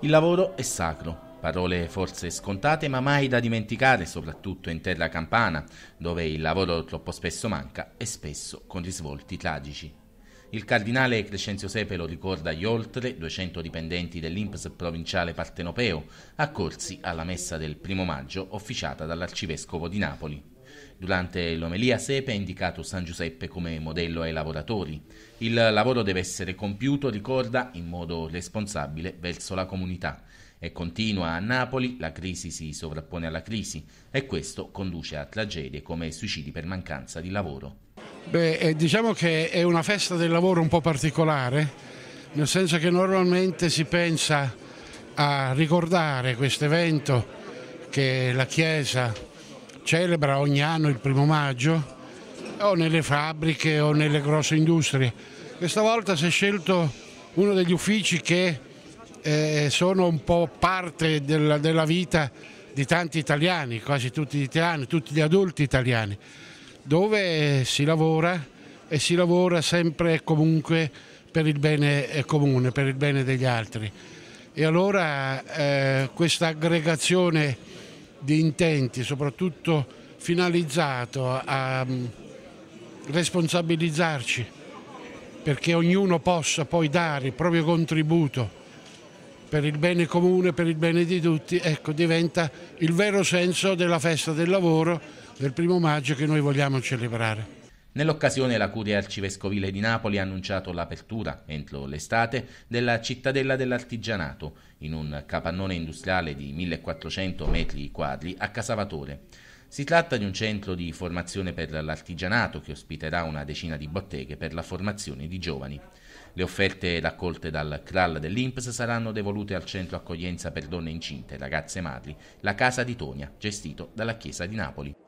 Il lavoro è sacro. Parole forse scontate ma mai da dimenticare, soprattutto in terra campana, dove il lavoro troppo spesso manca e spesso con risvolti tragici. Il cardinale Crescenzio Sepe lo ricorda gli oltre 200 dipendenti dell'INPS provinciale partenopeo accorsi alla messa del primo maggio officiata dall'arcivescovo di Napoli. Durante l'omelia Sepe ha indicato San Giuseppe come modello ai lavoratori. Il lavoro deve essere compiuto, ricorda, in modo responsabile verso la comunità. E continua a Napoli, la crisi si sovrappone alla crisi e questo conduce a tragedie come suicidi per mancanza di lavoro. Beh, eh, diciamo che è una festa del lavoro un po' particolare, nel senso che normalmente si pensa a ricordare questo evento che la Chiesa celebra ogni anno il primo maggio o nelle fabbriche o nelle grosse industrie. Questa volta si è scelto uno degli uffici che eh, sono un po' parte della, della vita di tanti italiani, quasi tutti gli italiani, tutti gli adulti italiani, dove si lavora e si lavora sempre e comunque per il bene eh, comune, per il bene degli altri. E allora eh, questa aggregazione di intenti, soprattutto finalizzato a mm, responsabilizzarci perché ognuno possa poi dare il proprio contributo per il bene comune, per il bene di tutti, ecco, diventa il vero senso della festa del lavoro del primo maggio che noi vogliamo celebrare. Nell'occasione la Curia Arcivescovile di Napoli ha annunciato l'apertura, entro l'estate, della cittadella dell'artigianato, in un capannone industriale di 1400 metri quadri a Casavatore. Si tratta di un centro di formazione per l'artigianato che ospiterà una decina di botteghe per la formazione di giovani. Le offerte raccolte dal CRAL dell'INPS saranno devolute al centro accoglienza per donne incinte, ragazze e madri, la Casa di Tonia, gestito dalla Chiesa di Napoli.